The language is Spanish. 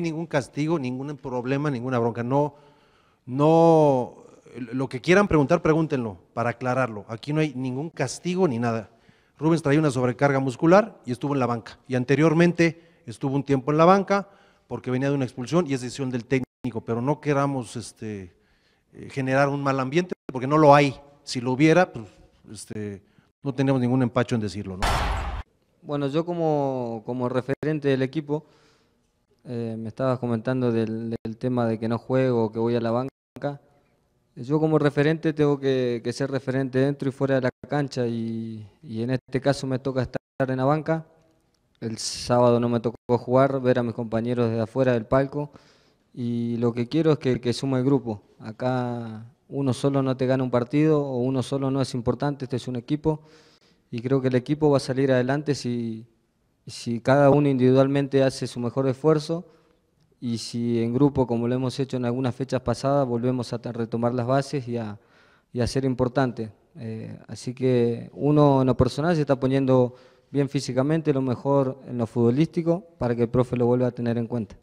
ningún castigo, ningún problema, ninguna bronca. No, no, lo que quieran preguntar, pregúntenlo para aclararlo. Aquí no hay ningún castigo ni nada. Rubens traía una sobrecarga muscular y estuvo en la banca. Y anteriormente estuvo un tiempo en la banca porque venía de una expulsión y es decisión del técnico. Pero no queramos este, eh, generar un mal ambiente porque no lo hay. Si lo hubiera, pues, este, no tenemos ningún empacho en decirlo. Bueno, yo como, como referente del equipo... Eh, me estabas comentando del, tema de que no juego, que voy a la banca. Yo como referente tengo que, ser referente dentro y fuera de la cancha y, en este caso me toca estar en la banca. El sábado no me tocó jugar, ver a mis compañeros desde afuera del palco y lo que quiero es que, sume el grupo. Acá uno solo no te gana un partido o uno solo no es importante, este es un equipo y creo que el equipo va a salir adelante si, si cada uno individualmente hace su mejor esfuerzo y si en grupo, como lo hemos hecho en algunas fechas pasadas, volvemos a retomar las bases y a, ser importante. Eh, así que uno en lo personal se está poniendo bien físicamente, lo mejor en lo futbolístico, para que el profe lo vuelva a tener en cuenta.